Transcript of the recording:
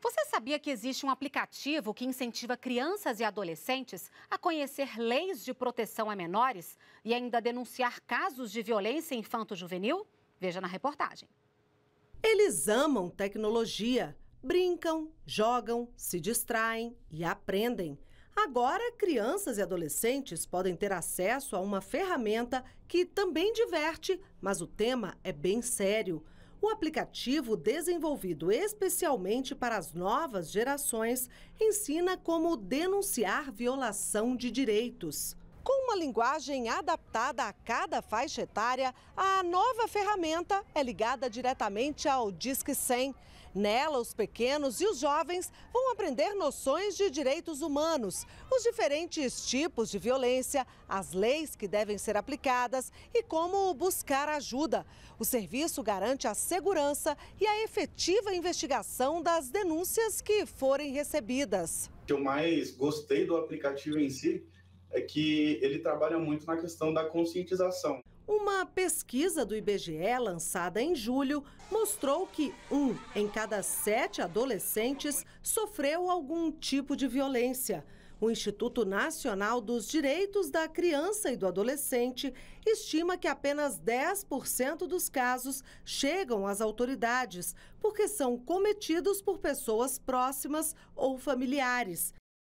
Você sabia que existe um aplicativo que incentiva crianças e adolescentes a conhecer leis de proteção a menores e ainda denunciar casos de violência infanto-juvenil? Veja na reportagem. Eles amam tecnologia, brincam, jogam, se distraem e aprendem. Agora, crianças e adolescentes podem ter acesso a uma ferramenta que também diverte, mas o tema é bem sério. O aplicativo, desenvolvido especialmente para as novas gerações, ensina como denunciar violação de direitos. Com uma linguagem adaptada a cada faixa etária, a nova ferramenta é ligada diretamente ao Disque 100. Nela, os pequenos e os jovens vão aprender noções de direitos humanos, os diferentes tipos de violência, as leis que devem ser aplicadas e como buscar ajuda. O serviço garante a segurança e a efetiva investigação das denúncias que forem recebidas. O que eu mais gostei do aplicativo em si é que ele trabalha muito na questão da conscientização. Uma pesquisa do IBGE lançada em julho mostrou que um em cada sete adolescentes sofreu algum tipo de violência. O Instituto Nacional dos Direitos da Criança e do Adolescente estima que apenas 10% dos casos chegam às autoridades, porque são cometidos por pessoas próximas ou familiares.